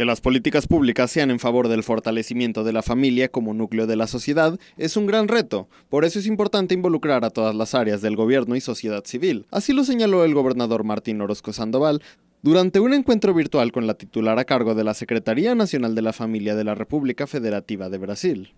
Que las políticas públicas sean en favor del fortalecimiento de la familia como núcleo de la sociedad es un gran reto, por eso es importante involucrar a todas las áreas del gobierno y sociedad civil. Así lo señaló el gobernador Martín Orozco Sandoval durante un encuentro virtual con la titular a cargo de la Secretaría Nacional de la Familia de la República Federativa de Brasil.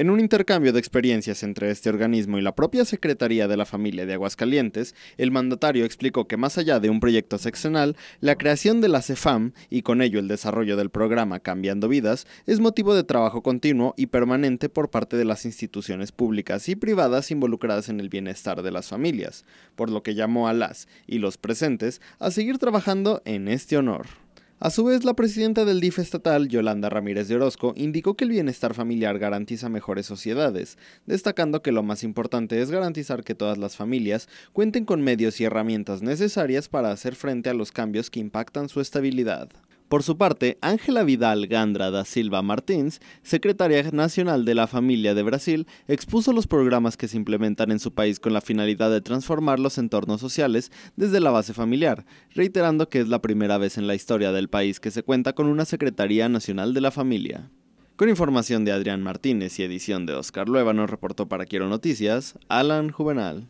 En un intercambio de experiencias entre este organismo y la propia Secretaría de la Familia de Aguascalientes, el mandatario explicó que más allá de un proyecto seccional, la creación de la CEFAM y con ello el desarrollo del programa Cambiando Vidas es motivo de trabajo continuo y permanente por parte de las instituciones públicas y privadas involucradas en el bienestar de las familias, por lo que llamó a las y los presentes a seguir trabajando en este honor. A su vez, la presidenta del DIF estatal, Yolanda Ramírez de Orozco, indicó que el bienestar familiar garantiza mejores sociedades, destacando que lo más importante es garantizar que todas las familias cuenten con medios y herramientas necesarias para hacer frente a los cambios que impactan su estabilidad. Por su parte, Ángela Vidal Gandra da Silva Martins, secretaria nacional de la familia de Brasil, expuso los programas que se implementan en su país con la finalidad de transformar los entornos sociales desde la base familiar, reiterando que es la primera vez en la historia del país que se cuenta con una Secretaría Nacional de la Familia. Con información de Adrián Martínez y edición de Oscar Lueva, nos reportó para Quiero Noticias, Alan Juvenal.